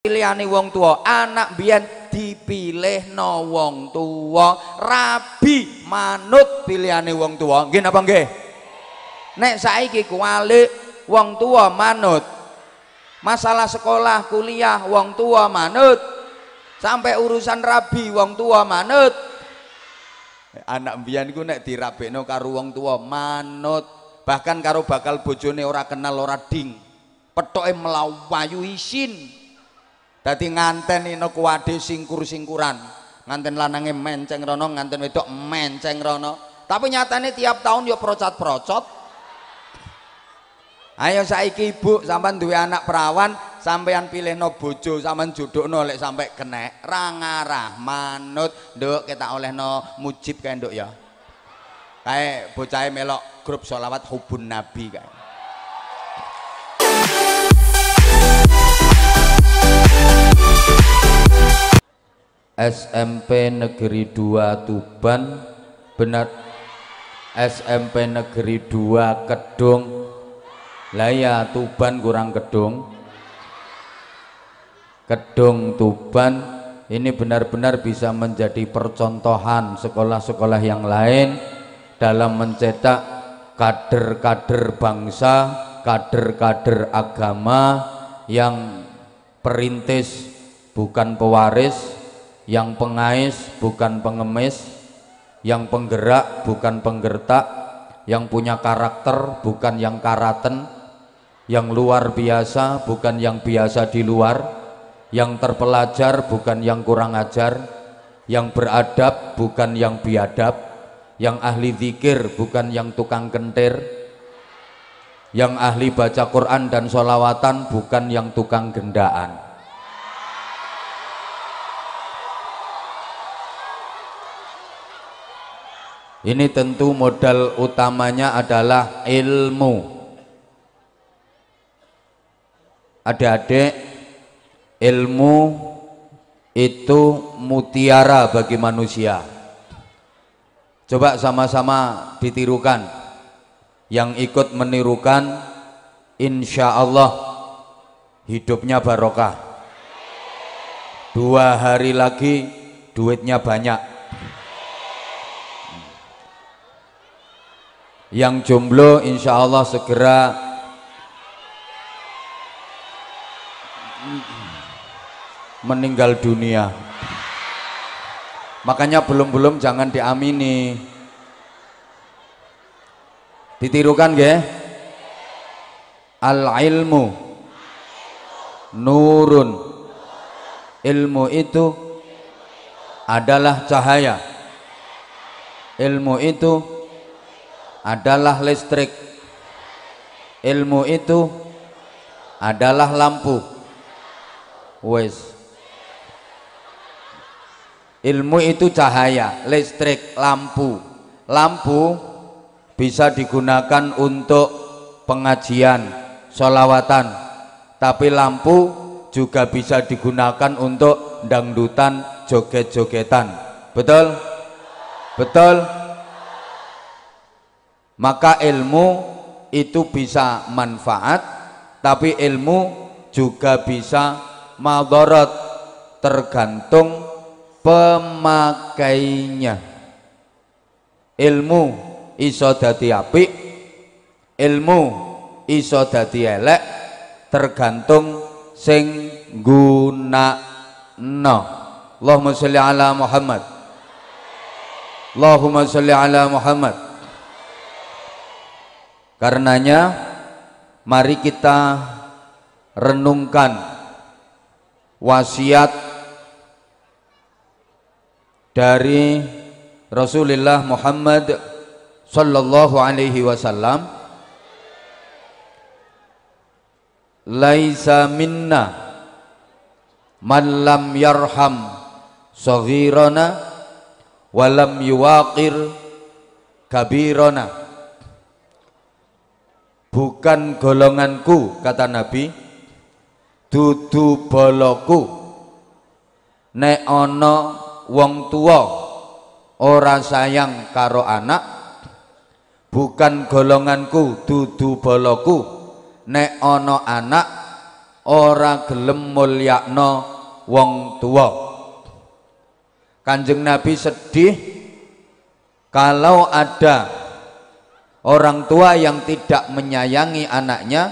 pilihane wong tua anak biyen dipilih no wong tua rabi manut pilihane wong tua nggih apa nggih nek saiki kuali wong tua manut masalah sekolah kuliah wong tua manut sampai urusan rabi wong tua manut anak mbiyen gue nek no karu wong tua manut bahkan karu bakal bojone ora kenal ora ding petoke melawayu isin Dadi nganten ini kuwade singkur-singkuran. Nganten lanange menceng rono, nganten wedok menceng rono. Tapi nyatane tiap tahun yo procot procot Ayo saiki Ibu sampean duwe anak perawan, sampean no bojo, sampean jodohno lek sampe kene. Ra manut, Nduk, kita oleh no mujib kae Nduk ya. Kae bocahe melok grup sholawat hubun nabi kae. SMP Negeri 2 Tuban benar SMP Negeri 2 Kedung lah ya Tuban kurang Kedung Kedung Tuban ini benar-benar bisa menjadi percontohan sekolah-sekolah yang lain dalam mencetak kader-kader bangsa, kader-kader agama yang perintis bukan pewaris yang pengais bukan pengemis yang penggerak bukan penggertak yang punya karakter bukan yang karaten yang luar biasa bukan yang biasa di luar yang terpelajar bukan yang kurang ajar yang beradab bukan yang biadab yang ahli zikir bukan yang tukang kentir yang ahli baca Quran dan sholawatan bukan yang tukang gendaan Ini tentu modal utamanya adalah ilmu. Adik-adik, ilmu itu mutiara bagi manusia. Coba sama-sama ditirukan. Yang ikut menirukan, insya Allah hidupnya barokah. Dua hari lagi duitnya banyak yang jomblo insya Allah segera meninggal dunia makanya belum-belum jangan diamini ditirukan ya al ilmu nurun ilmu itu adalah cahaya ilmu itu adalah listrik ilmu itu adalah lampu wes ilmu itu cahaya listrik lampu lampu bisa digunakan untuk pengajian sholawatan tapi lampu juga bisa digunakan untuk dangdutan joget-jogetan betul betul maka ilmu itu bisa manfaat tapi ilmu juga bisa madorot tergantung pemakainya ilmu iso dadi apik ilmu iso dadi elek tergantung sing gunakno Allahumma sholli ala Muhammad Allahumma sholli ala Muhammad Karenanya mari kita renungkan wasiat dari Rasulullah Muhammad sallallahu alaihi wasallam Laisa minna man lam yarham saghirana walam yuwaqir kabirana bukan golonganku kata Nabi dudu boloku nek ana wong tua ora sayang karo anak bukan golonganku dudu boloku nek ana anak ora gelem mulyakno wong tua Kanjeng Nabi sedih kalau ada orang tua yang tidak menyayangi anaknya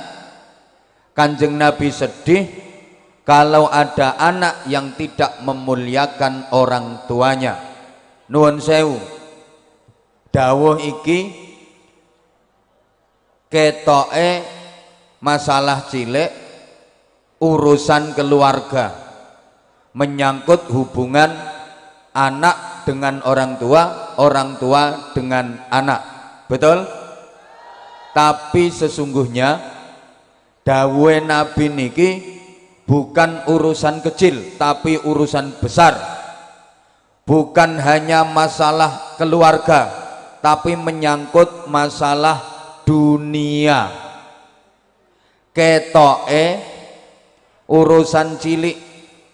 kanjeng Nabi sedih kalau ada anak yang tidak memuliakan orang tuanya nuwun sewu dawuh iki ketoke masalah cilik urusan keluarga menyangkut hubungan anak dengan orang tua orang tua dengan anak betul tapi sesungguhnya dawe nabi niki bukan urusan kecil tapi urusan besar bukan hanya masalah keluarga tapi menyangkut masalah dunia ketoe urusan cilik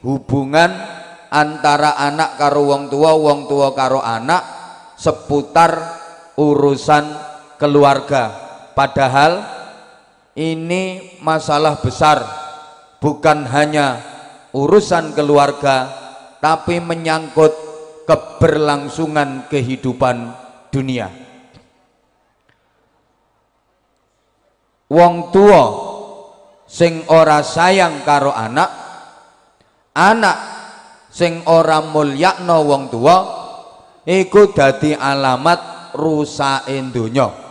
hubungan antara anak karo wong tua wong tua karo anak seputar urusan keluarga Padahal ini masalah besar bukan hanya urusan keluarga tapi menyangkut keberlangsungan kehidupan dunia. Wong tua sing ora sayang karo anak, anak sing ora mulyakno wong tua iku dadi alamat rusak donya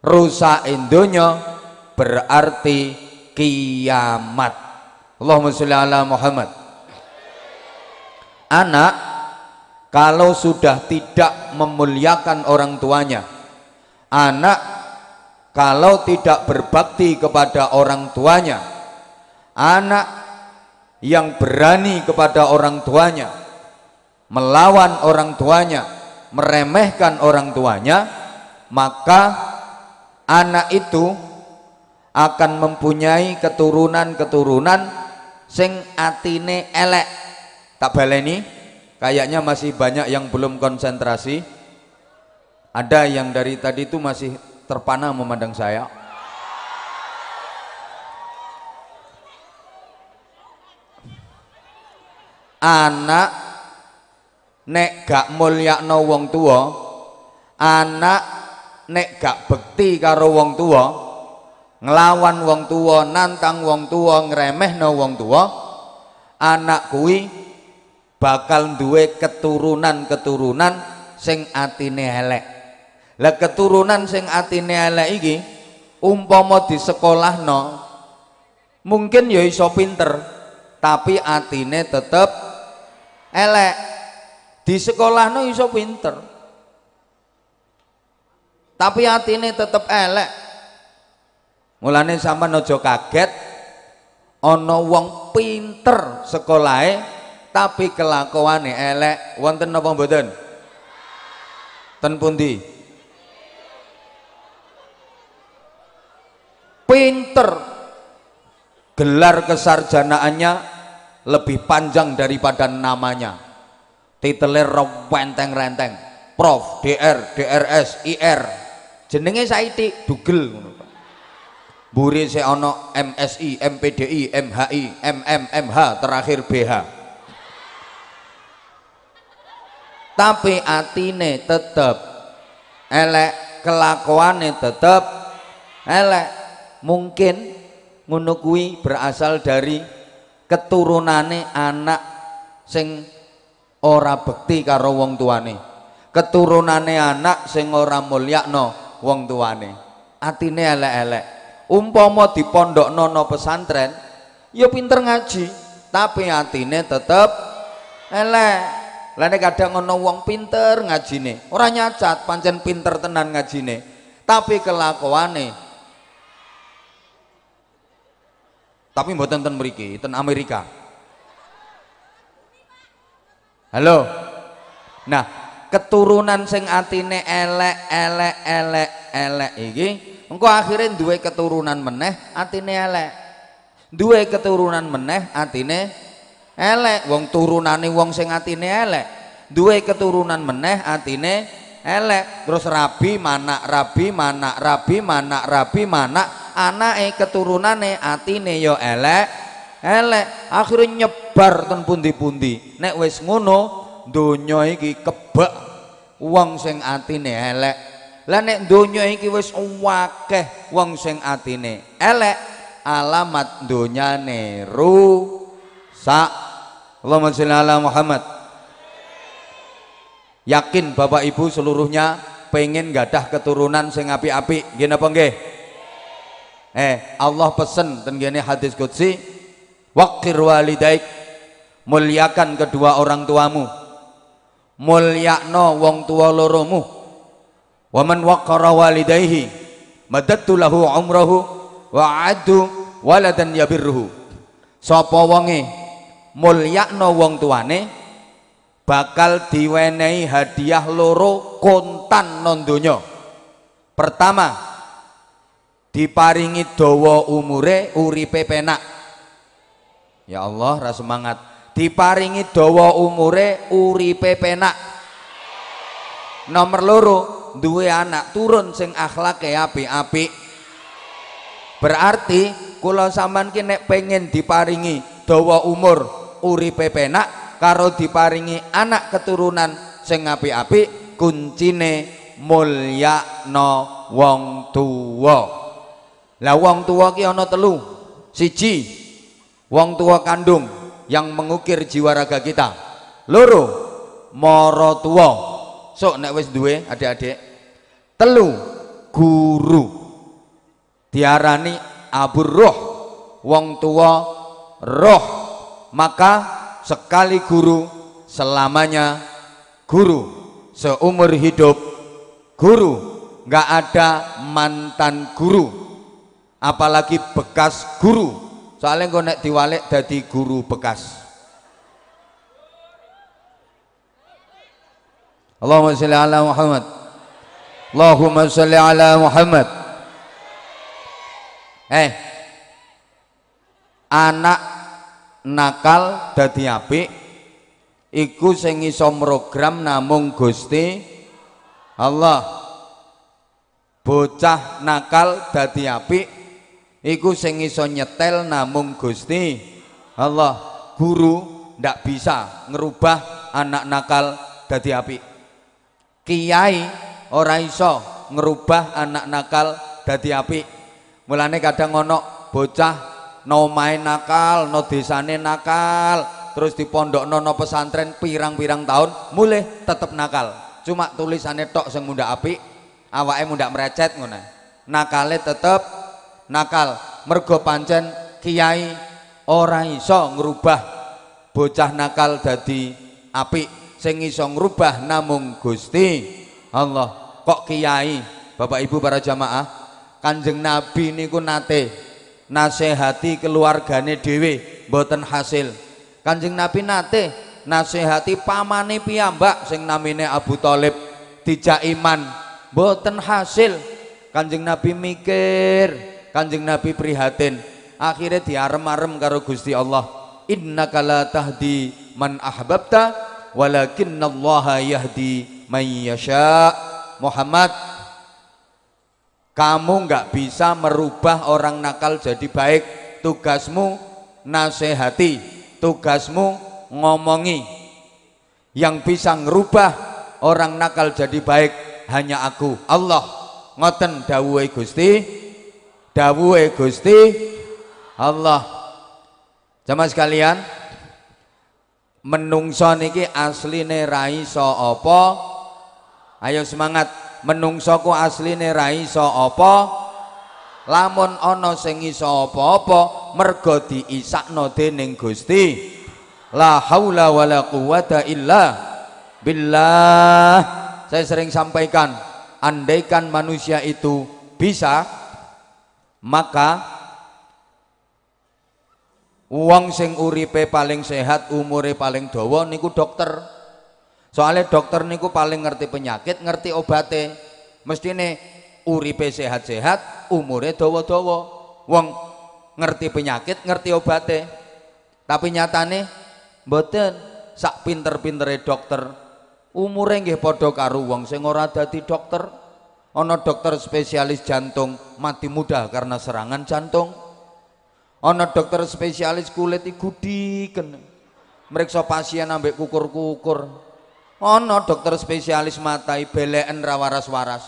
rusak indonya berarti kiamat Allahumma sholli ala Muhammad anak kalau sudah tidak memuliakan orang tuanya anak kalau tidak berbakti kepada orang tuanya anak yang berani kepada orang tuanya melawan orang tuanya meremehkan orang tuanya maka anak itu akan mempunyai keturunan-keturunan sing atine elek tak baleni kayaknya masih banyak yang belum konsentrasi ada yang dari tadi itu masih terpana memandang saya anak nek gak mulyakno wong tua anak nek gak bekti karo wong tua ngelawan wong tua nantang wong tua no wong tua anak kui bakal duwe keturunan-keturunan sing atine elek lah keturunan sing atine elek iki umpama di sekolah no mungkin ya iso pinter tapi atine tetep elek di sekolah no iso pinter tapi hati ini tetap elek mulane sama Nojo kaget Ono wong pinter sekolah tapi kelakuan elek wonten napa mboten ten pundi pinter gelar kesarjanaannya lebih panjang daripada namanya titelnya renteng-renteng prof, dr, drs, ir jenenge saiti dugel buri saya ono MSI MPDI MHI MM MH terakhir BH tapi atine tetep elek kelakuane tetep elek mungkin ngunukui berasal dari keturunane anak sing ora bekti karo wong tuane keturunane anak sing ora mulyakno wong tuane atine elek-elek umpama di pondok nono pesantren ya pinter ngaji tapi atine tetep elek lene kadang ngono wong pinter ngajine ora nyacat pancen pinter tenan ngajine tapi kelakuane tapi mboten ten mriki ten Amerika halo nah keturunan sing atine elek elek elek elek iki engko akhirnya duwe keturunan meneh atine elek duwe keturunan meneh atine elek wong turunane wong sing atine elek duwe keturunan meneh atine elek terus rabi mana rabi mana rabi mana rabi manak anake keturunane atine yo ya elek elek akhirnya nyebar ten pundi-pundi nek wis ngono dunia iki kep bak wong sing atine elek lah nek donya iki wis akeh wong sing atine elek alamat donyane rusak Allahumma sholli ala Muhammad yakin Bapak Ibu seluruhnya pengen gadah keturunan sing apik-apik ngene apa nggih eh Allah pesen tengene hadis qudsi waqir walidaik muliakan kedua orang tuamu mulyakno wong tua loromu wa man waqara walidayhi madattu lahu umrahu wa adu waladan yabirruhu sapa wonge mulyakno wong tuane bakal diwenehi hadiah loro kontan non donya pertama diparingi dawa umure uripe penak ya Allah ra semangat diparingi dawa umure uripe penak nomor loro duwe anak turun sing akhlake api api berarti kula sampean ki nek pengen diparingi dawa umur uripe penak karo diparingi anak keturunan sing api api kuncine no wong tuwa. Lah wong tuwa ki ana telu. Siji, wong tuwa kandung yang mengukir jiwa raga kita loro moro tua so nek wis duwe adik-adik telu guru diarani abur roh wong tua roh maka sekali guru selamanya guru seumur hidup guru nggak ada mantan guru apalagi bekas guru soalnya gue nek diwalek jadi guru bekas Allahumma sholli ala Muhammad Allahumma sholli ala Muhammad eh anak nakal dadi apik iku sing iso program namung Gusti Allah bocah nakal dadi apik iku sing iso nyetel namung Gusti Allah guru ndak bisa ngerubah anak nakal dadi api. kiai ora iso ngerubah anak nakal dadi api. mulane kadang ono bocah no main nakal no desane nakal terus di pondok nono pesantren pirang-pirang tahun mulai tetap nakal cuma tulisannya tok sing muda awak awake muda merecet ngono nakale tetep nakal mergo pancen kiai ora iso ngrubah bocah nakal dadi apik sing iso ngrubah namung Gusti Allah kok kiai Bapak Ibu para jamaah Kanjeng Nabi niku nate nasehati keluargane dhewe mboten hasil Kanjeng Nabi nate nasehati pamane piyambak sing namine Abu Thalib dijak iman mboten hasil Kanjeng Nabi mikir Kanjeng Nabi prihatin. Akhirnya diarem-arem karo Gusti Allah. Innaka la tahdi man ahbabta walakinallaha yahdi man yasha. Muhammad kamu nggak bisa merubah orang nakal jadi baik. Tugasmu nasehati, tugasmu ngomongi. Yang bisa merubah orang nakal jadi baik hanya aku, Allah. Ngoten dawuhe Gusti dawuhe Gusti Allah sama sekalian menungso niki asline ra iso apa ayo semangat menungso ku asline ra iso apa lamun ana sing iso apa-apa mergo diisakno dening Gusti la haula wala quwata illa billah saya sering sampaikan andaikan manusia itu bisa maka uang sing uripe paling sehat umure paling dawa niku dokter soalnya dokter niku paling ngerti penyakit ngerti obate mesti mestine uripe sehat-sehat umure dawa-dawa wong ngerti penyakit ngerti obate tapi nyatane mboten sak pinter-pintere dokter umure nggih padha karo wong sing ora dadi dokter ono dokter spesialis jantung mati muda karena serangan jantung ono dokter spesialis kulit ikuti kena meriksa pasien ambek kukur-kukur ono dokter spesialis mata beleken rawaras waras-waras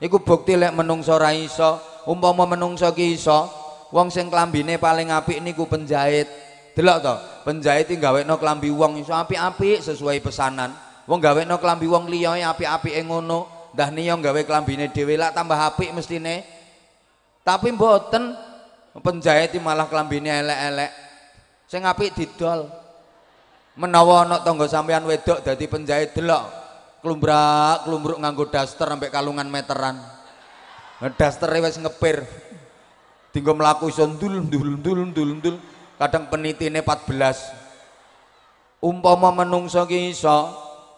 iku bukti lek menungso Raiso, iso umpama menungso ki iso wong sing klambine paling apik niku penjahit delok to penjahit iki no klambi wong iso apik-apik sesuai pesanan wong no klambi wong liyane apik-apike ngono dah niyo gawe kelambine dhewe lak tambah apik mestine. Tapi mboten penjahit malah kelambine elek-elek. Sing apik didol. Menawa ana tangga sampean wedok dadi penjahit delok klumbrak klumbruk nganggo daster sampai kalungan meteran. Daster wis ngepir. Dinggo mlaku iso ndul ndul ndul ndul ndul. Kadang penitine 14. umpama menungso ki iso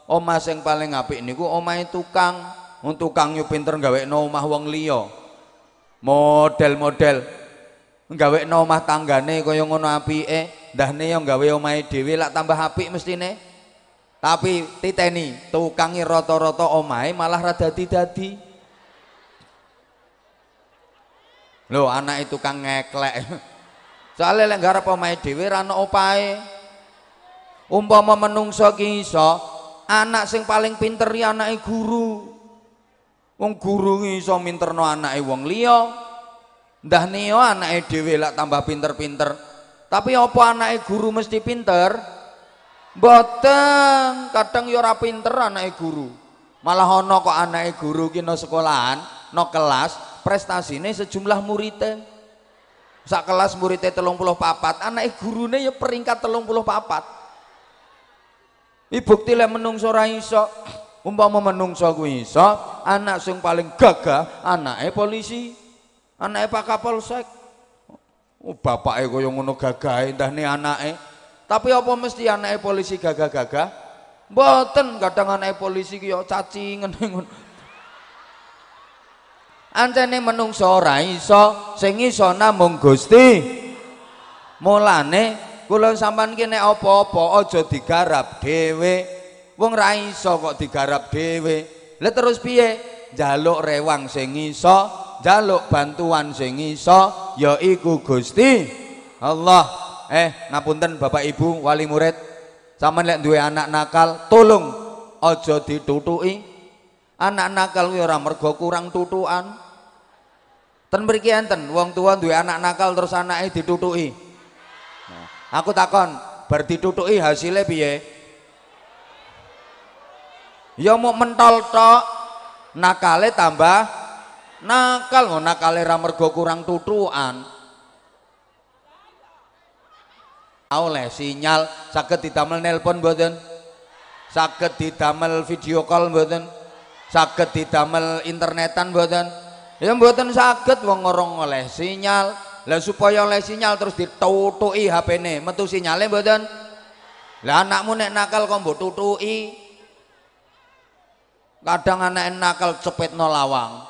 omah sing paling apik niku omahe tukang untuk kang yu pinter no mah wong liyo model-model gawe no mah tanggane koyo ngono api apike ndahne yo gawe omai dewi lak tambah api mesti ne tapi titeni tukangi roto-roto omai malah rada dadi Lo anak itu kang ngeklek soalnya lek garap omai dewi rano opai umpama menungso kiso anak sing paling pinter ya anak guru Wong guru iso minterno anake wong liya. Ndah neo anake dhewe lak tambah pinter-pinter. Tapi apa anake guru mesti pinter? Mboten, kadang ya ora pinter anake guru. Malah ana kok anake guru ki no sekolahan, no kelas, prestasine sejumlah muridnya. Sak kelas muridnya telung puluh papat, anake gurune ya peringkat telung puluh papat. Ini bukti lah menung ora sok umpama menungso kuwi iso anak sing paling gagah anake polisi anake Pak Kapolsek oh, bapake kaya ngono gagahe anak anake tapi apa mesti anake polisi gagah-gagah mboten kadang anake polisi ki cacing caci ngene ngono Ancene menungso ora iso sing iso namung Gusti mulane kula sampean ki opo apa-apa aja digarap dhewe wong ra iso kok digarap dhewe le terus piye jaluk rewang sing iso jaluk bantuan sing iso yaiku Gusti Allah eh ngapunten Bapak Ibu wali murid sampean lek duwe anak nakal tolong aja ditutuki anak nakal kuwi ora mergo kurang tutukan ten mriki enten wong tua duwe anak nakal terus anake ditutuki nah, aku takon bar ditutuki hasilnya piye ya mau mentol tok nakale tambah nakal mau nakale ramergo kurang tutuan oleh sinyal sakit ditamel nelpon buatan, sakit ditamel video call buatan, sakit ditamel internetan buatan, yang buatan sakit mengorong oleh sinyal lah supaya oleh sinyal terus ditutui hp ini metu sinyalnya buatan, lah anakmu nek nakal kok tutui kadang anak nakal cepet no lawang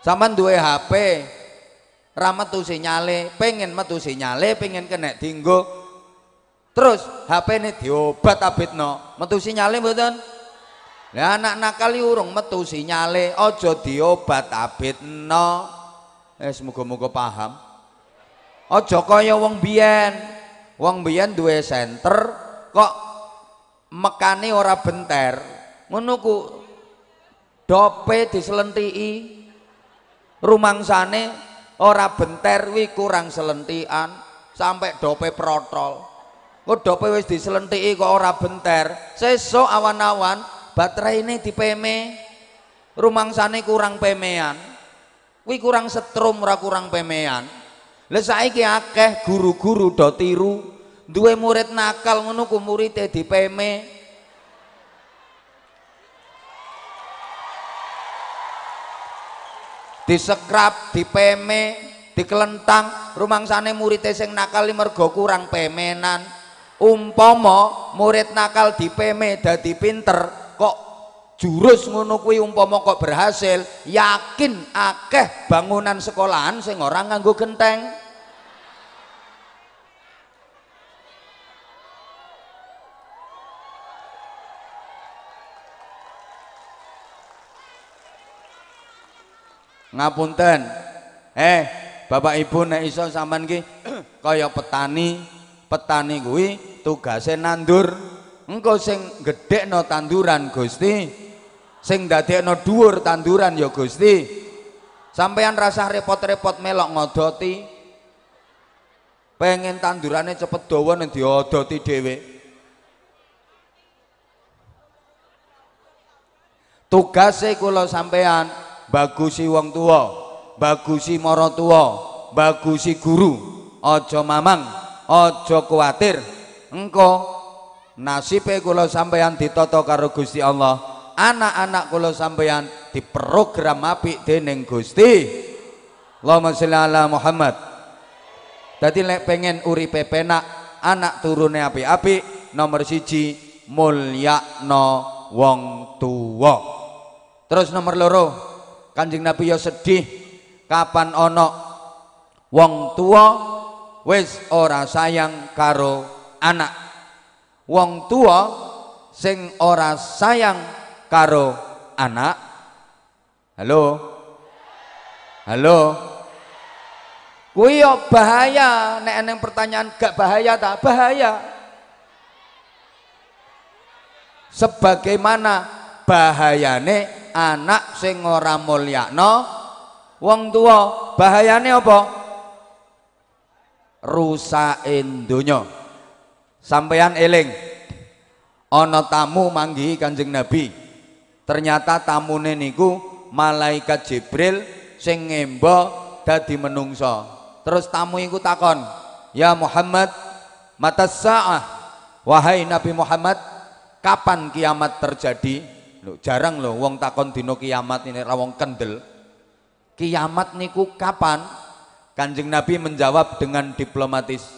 sama HP ramat tuh sinyale pengen metu sinyale pengen kena dinggo terus HP ini diobat abit no metu sinyale betul Nah, anak nakal urung metu sinyale ojo diobat abit no eh semoga-moga paham ojo kaya wong biyen wong biyen duwe center kok mekane ora benter ngono ku dope diselentiki rumangsane ora benter wi kurang selentian sampai dope protol kok dope wis diselentiki kok ora benter seso awan-awan baterai ini dipeme rumangsane kurang pemean wi kurang setrum ora kurang pemean lha saiki akeh guru-guru do tiru Dua murid nakal ngono ku di dipeme disekrap kelentang. dikelentang rumangsane murid sing nakal mergo kurang pemenan umpama murid nakal di dipeme dadi pinter kok jurus ngono kuwi kok berhasil yakin akeh bangunan sekolahan sing ora nganggo genteng ngapunten eh bapak ibu nek iso sampean ki kaya petani petani kuwi tugasnya nandur engko sing gedhekno tanduran Gusti sing dadekno dhuwur tanduran ya Gusti sampean rasah repot-repot melok ngodoti pengen tandurannya cepet dawa nek diodoti dewe, tugasnya kula sampean bagusi wong tua bagusi moro tua bagusi guru ojo mamang ojo kuatir engko nasibe kula sampeyan ditoto karo Gusti Allah anak-anak kula sampeyan diprogram api dening Gusti Allahumma sholli ala Muhammad Jadi lek pengen uri pepenak anak turune api api nomor siji mulyakno wong tua terus nomor loro Kanjeng Nabi ya sedih kapan ono wong tua wis ora sayang karo anak. Wong tua sing ora sayang karo anak. Halo. Halo. kuyo ya bahaya nek eneng pertanyaan gak bahaya tak Bahaya. Sebagaimana bahayane anak sing ora mulyakno wong tua bahayane apa rusakin donya sampeyan eling ana tamu manggihi Kanjeng Nabi ternyata tamune niku malaikat Jibril sing ngembo dadi menungso terus tamu iku takon ya Muhammad mata sa'ah wahai Nabi Muhammad kapan kiamat terjadi Loh, jarang loh wong takon dina kiamat ini rawong kendel. Kiamat niku kapan? Kanjeng Nabi menjawab dengan diplomatis.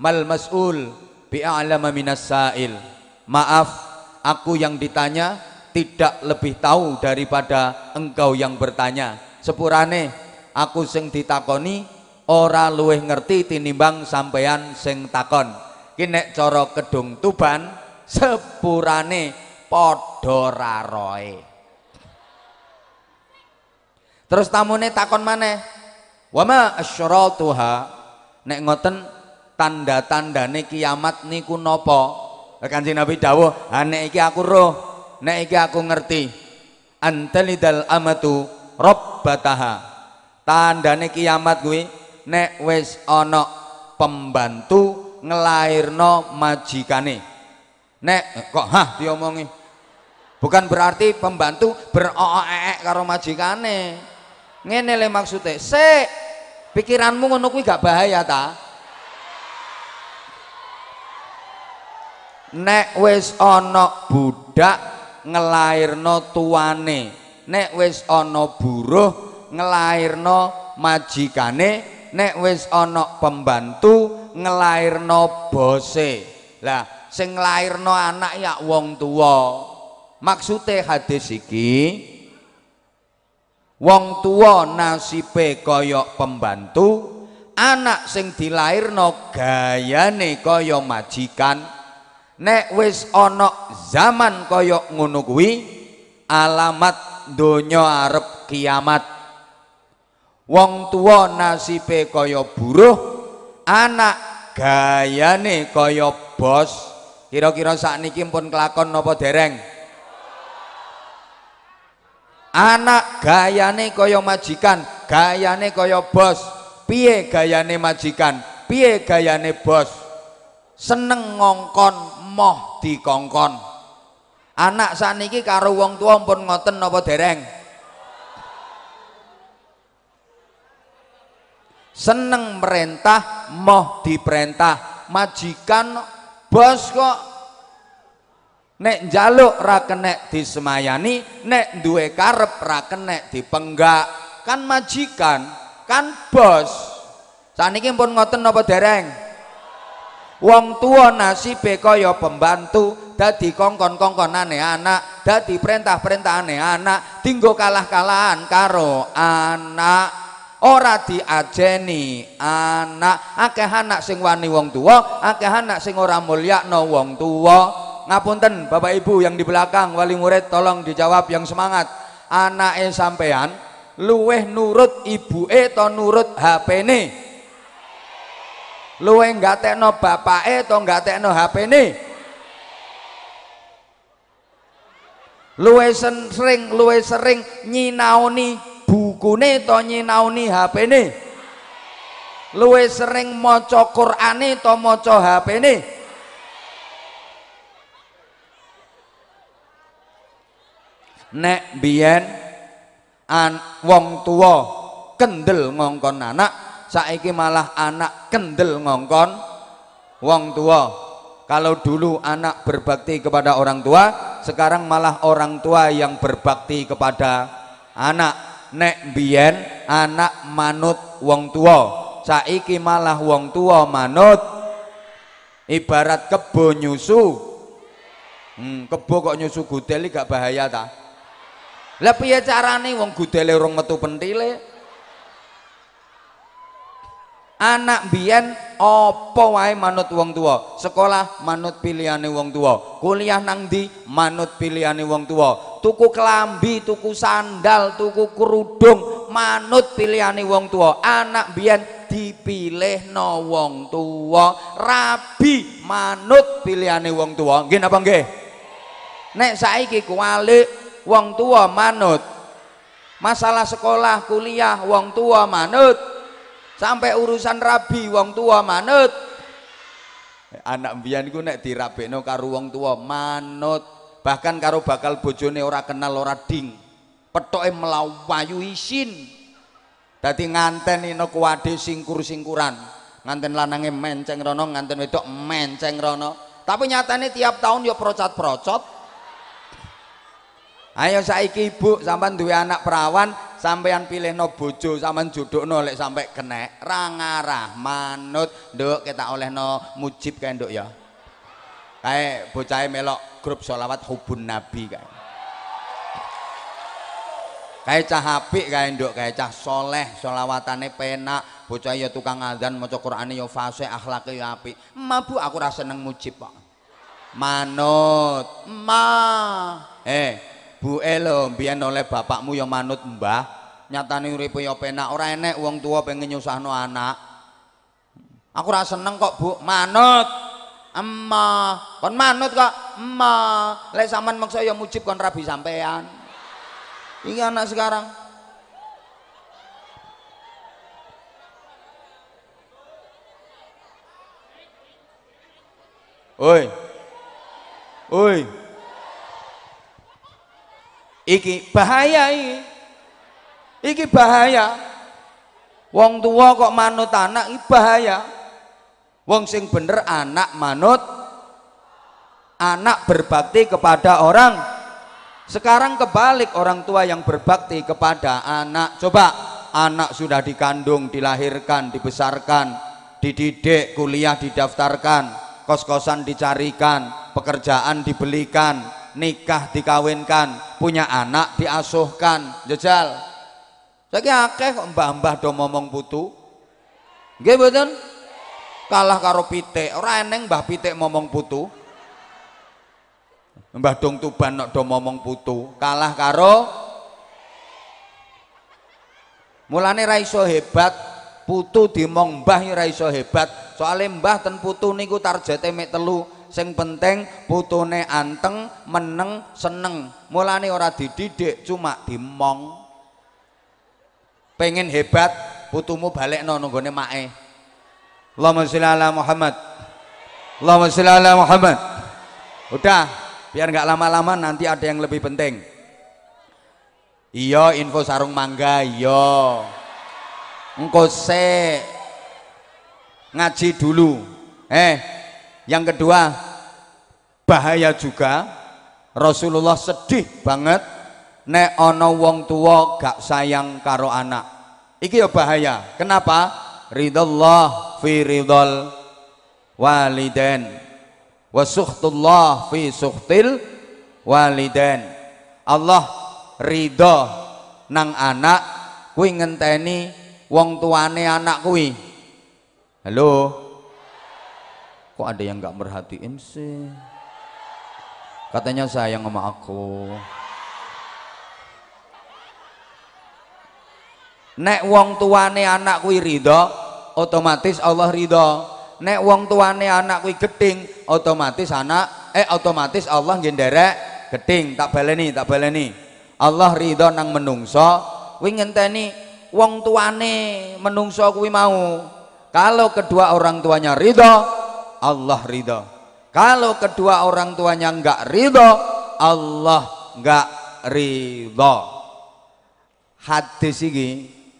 Mal mas'ul bi'alama minas sa'il. Maaf, aku yang ditanya tidak lebih tahu daripada engkau yang bertanya. Sepurane aku sing ditakoni ora luweh ngerti tinimbang sampean sing takon. kinek coro gedung Kedung Tuban sepurane Podora raroe. Terus tamune takon mane? Wama ma Tuha. Nek ngoten tanda tanda kiamat niku Rekan si Nabi dawuh, "Ha nek iki aku roh, nek iki aku ngerti. Antelidal amatu rabbataha." tanda kiamat gue. nek wis ana pembantu ngelairno majikane. Nek kok hah diomongi bukan berarti pembantu beroek karo majikane ngene le maksudnya. Se pikiranmu ngono gak bahaya ta nek wis ana budak ngelairno tuane nek wis ana buruh ngelairno majikane nek wis ana pembantu ngelairno bose lah sing nglairno anak ya wong tua maksude hadis iki wong tua nasibe koyok pembantu anak sing dilairno gayane koyok majikan nek wis onok zaman koyok ngunugwi, alamat donya arep kiamat wong tua nasibe kaya buruh anak gayane koyok bos kira-kira sakniki pun kelakon nopo dereng anak gayane kaya majikan gayane kaya bos piye gayane majikan piye gayane bos seneng ngongkon moh dikongkon anak saniki karo wong tua pun ngoten apa dereng seneng merintah moh diperintah majikan bos kok Nek jaluk ra kenek disemayani, nek duwe karep ra kenek dipenggak. Kan majikan, kan bos. Saniki pun ngoten napa dereng? Wong tua nasi beko kaya pembantu, dadi kongkon kongkon aneh anak, dadi perintah perintah aneh anak, tinggo kalah-kalahan karo anak. Ora diajeni anak, akeh anak sing wani wong tua, akeh anak sing ora mulia no wong tua ngapunten Bapak Ibu yang di belakang wali murid tolong dijawab yang semangat anak anake sampean luweh nurut ibuke to nurut hp nih luweh nggak bapak bapake to gatekno hp nih luweh sering luweh sering nyinaoni bukune to nyinaoni hp nih luweh sering maca Qur'ane to maca hp nih nek biyen an wong tua kendel ngongkon anak saiki malah anak kendel ngongkon wong tua kalau dulu anak berbakti kepada orang tua sekarang malah orang tua yang berbakti kepada anak nek biyen anak manut wong tua saiki malah wong tua manut ibarat kebo nyusu hmm, kebo kok nyusu gudeli gak bahaya tak lah piye carane wong gudele urung metu pentile? Anak biyen apa wae manut wong tua. Sekolah manut pilihane wong tua. Kuliah nang ndi manut pilihane wong tua. Tuku kelambi, tuku sandal, tuku kerudung manut pilihane wong tua. Anak biyen dipilih no wong tua rabi manut pilihane wong tua nggih apa nggih nek saiki kualik wong tua manut masalah sekolah kuliah wong tua manut sampai urusan rabi wong tua manut anak mbiyen ku nek dirabekno karo wong tua manut bahkan karo bakal bojone ora kenal ora ding petoke melawayu isin dadi nganten ino kuwade singkur-singkuran nganten lanange menceng rono nganten wedok menceng rono tapi nyatane tiap tahun ya procat-procot Ayo saiki Ibu sampean duwe anak perawan, sampean no bojo sampean jodhokno lek sampe kene. Ra ngarah manut, Nduk, kita oleh no mujib kae Nduk ya. Kae bocahe melok grup sholawat hubun nabi kae. Kae cah apik kae Nduk, kae cah soleh, sholawatane penak, bocah ya tukang azan, maca Qur'ane ya fasih, akhlake ya apik. Mabu aku ra seneng mujib kok. Manut. Ma. Eh, Bu Elo biar oleh bapakmu yang manut mbah nyatane uripe yo ya penak ora enek uang tua pengen nyusahno anak aku ora seneng kok bu manut emma kon manut kok emma lek sampean maksa ya mujib kon rabi sampean iki anak sekarang Oi. Oi. Iki bahaya iki. Iki bahaya. Wong tua kok manut anak iki bahaya. Wong sing bener anak manut anak berbakti kepada orang sekarang kebalik orang tua yang berbakti kepada anak coba anak sudah dikandung dilahirkan dibesarkan dididik kuliah didaftarkan kos-kosan dicarikan pekerjaan dibelikan nikah dikawinkan, punya anak diasuhkan, jejal. tapi akeh kok mbah-mbah do ngomong putu. gak betul Kalah karo pitik, orang eneng mbah pitik ngomong putu. Mbah Dong Tuban nok do ngomong putu, kalah karo Mulane raiso hebat, putu dimong mbah ora hebat. soalnya mbah ten putu niku tarjete mek telu, sing penting putune anteng meneng seneng mulane ora dididik cuma dimong pengen hebat putumu balik no nunggone mae Allahumma sholli ala Muhammad Allahumma sholli ala Muhammad udah biar nggak lama-lama nanti ada yang lebih penting iya info sarung mangga iya engko se ngaji dulu eh yang kedua, bahaya juga. Rasulullah sedih banget nek ana wong tua gak sayang karo anak. Iki ya bahaya. Kenapa? Ridallah fi ridal waliden wa sukhtullah fi sukhtil waliden Allah ridho nang anak kuwi ngenteni wong tuane anak kuwi. Halo kok ada yang nggak merhatiin sih katanya sayang sama aku nek wong tuane anak kuwi ridho otomatis Allah ridho nek wong tuane anak kuwi geting otomatis anak eh otomatis Allah nggenderek geting tak baleni tak baleni Allah ridho nang menungso kuwi ngenteni wong tuane menungso kuwi mau kalau kedua orang tuanya ridho Allah ridho kalau kedua orang tuanya enggak ridho Allah enggak ridho hadis ini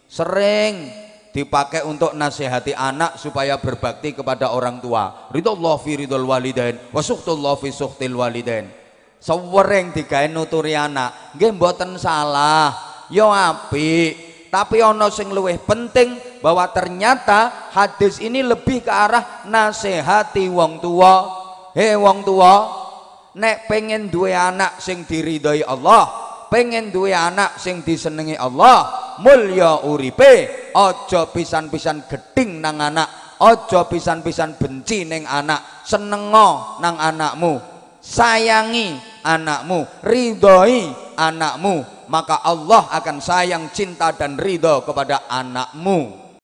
sering dipakai untuk nasihati anak supaya berbakti kepada orang tua ridho Allah fi ridho walidain wasuhtullah fi suhtil walidain sewering dikain nuturi anak ini buatan salah Yo api, tapi ono sing luwih penting bahwa ternyata hadis ini lebih ke arah nasihati wong tua he wong tua nek pengen duwe anak sing diridhoi Allah pengen duwe anak sing disenengi Allah mulia uripe ojo pisan-pisan keting nang anak ojo pisan-pisan benci neng anak senengo nang anakmu sayangi anakmu ridhoi anakmu maka Allah akan sayang cinta dan ridho kepada anakmu